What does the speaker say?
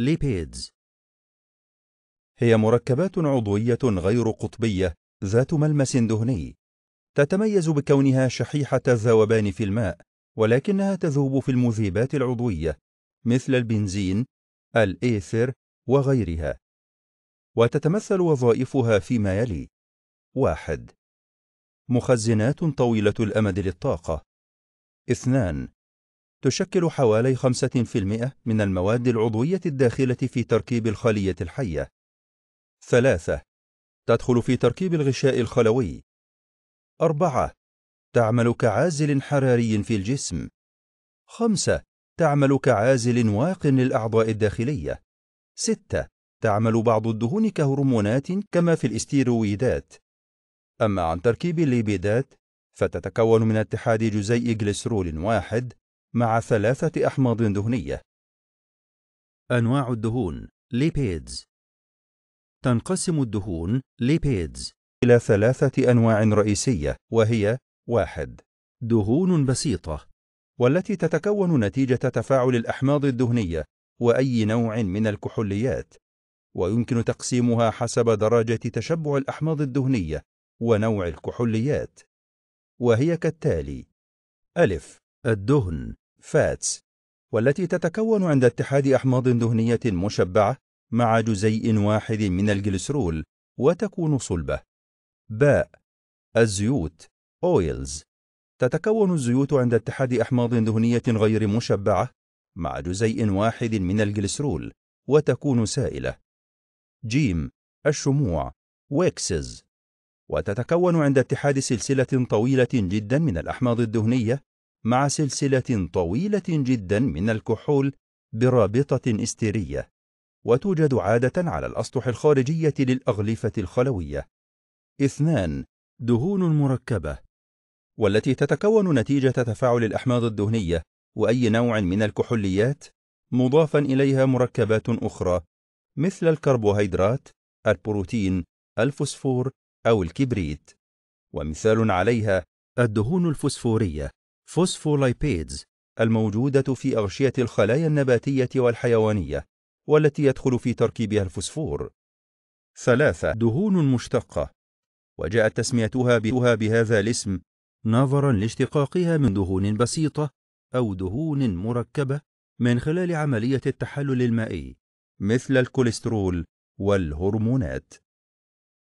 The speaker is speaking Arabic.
ليبيدز هي مركبات عضوية غير قطبية ذات ملمس دهني تتميز بكونها شحيحة الذوبان في الماء ولكنها تذوب في المذيبات العضوية مثل البنزين، الإيثر وغيرها وتتمثل وظائفها فيما يلي واحد مخزنات طويلة الأمد للطاقة اثنان تشكل حوالي 5% من المواد العضوية الداخلة في تركيب الخلية الحية. 3. تدخل في تركيب الغشاء الخلوي. 4. تعمل كعازل حراري في الجسم. 5. تعمل كعازل واق للأعضاء الداخلية. 6. تعمل بعض الدهون كهرمونات كما في الاستيرويدات. أما عن تركيب الليبيدات فتتكون من اتحاد جزيء جليسرول واحد مع ثلاثة أحماض دهنية. أنواع الدهون ليبيدز تنقسم الدهون ليبيدز إلى ثلاثة أنواع رئيسية وهي واحد دهون بسيطة والتي تتكون نتيجة تفاعل الأحماض الدهنية وأي نوع من الكحوليات ويمكن تقسيمها حسب درجة تشبع الأحماض الدهنية ونوع الكحوليات وهي كالتالي ألف الدهن فاتس والتي تتكون عند اتحاد أحماض دهنية مشبعة مع جزيء واحد من الجلسرول وتكون صلبة. باء الزيوت أويلز تتكون الزيوت عند اتحاد أحماض دهنية غير مشبعة مع جزيء واحد من الجلسرول وتكون سائلة. جيم الشموع ويكسز وتتكون عند اتحاد سلسلة طويلة جدا من الأحماض الدهنية مع سلسلة طويلة جدا من الكحول برابطة استيرية وتوجد عادة على الأسطح الخارجية للأغلفة الخلوية اثنان دهون مركبة والتي تتكون نتيجة تفاعل الأحماض الدهنية وأي نوع من الكحوليات مضافا إليها مركبات أخرى مثل الكربوهيدرات، البروتين، الفوسفور أو الكبريت ومثال عليها الدهون الفوسفورية فوسفولايبيدز الموجودة في أغشية الخلايا النباتية والحيوانية والتي يدخل في تركيبها الفوسفور. ثلاثة دهون مشتقة وجاءت تسميتها بهذا الاسم نظرا لاشتقاقها من دهون بسيطة أو دهون مركبة من خلال عملية التحلل المائي مثل الكوليسترول والهرمونات